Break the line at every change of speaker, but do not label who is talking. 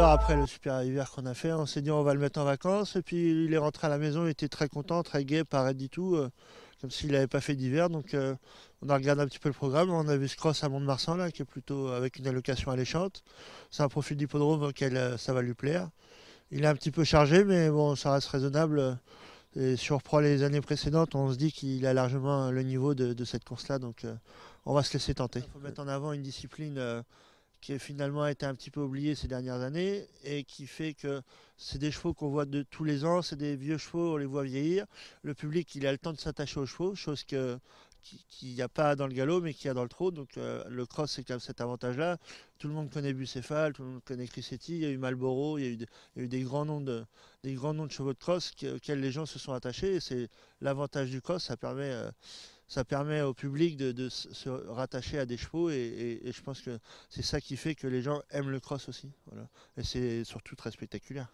après le super hiver qu'on a fait. On s'est dit on va le mettre en vacances. Et puis il est rentré à la maison, il était très content, très gai, pas du tout, euh, comme s'il n'avait pas fait d'hiver. Donc euh, on a regardé un petit peu le programme. On a vu ce cross à Mont-de-Marsan là, qui est plutôt euh, avec une allocation alléchante. C'est un profil d'hippodrome auquel ça va lui plaire. Il est un petit peu chargé, mais bon, ça reste raisonnable. Et si on reprend les années précédentes, on se dit qu'il a largement le niveau de, de cette course-là. Donc on va se laisser tenter. Il faut mettre en avant une discipline qui a finalement été un petit peu oublié ces dernières années et qui fait que c'est des chevaux qu'on voit de tous les ans, c'est des vieux chevaux, on les voit vieillir. Le public, il a le temps de s'attacher aux chevaux, chose qu'il n'y a pas dans le galop mais qu'il y a dans le trot. Donc euh, le cross, c'est cet avantage-là. Tout le monde connaît Bucéphale, tout le monde connaît Crissetti, il y a eu Malboro, il y a eu, des, grands noms de, chevaux de cross auxquels les gens se sont attachés. Et c'est l'avantage du cross, ça permet... Euh, ça permet au public de, se rattacher à des chevaux et, je pense que c'est ça qui fait que les gens aiment le cross aussi. Voilà. Et c'est surtout très spectaculaire.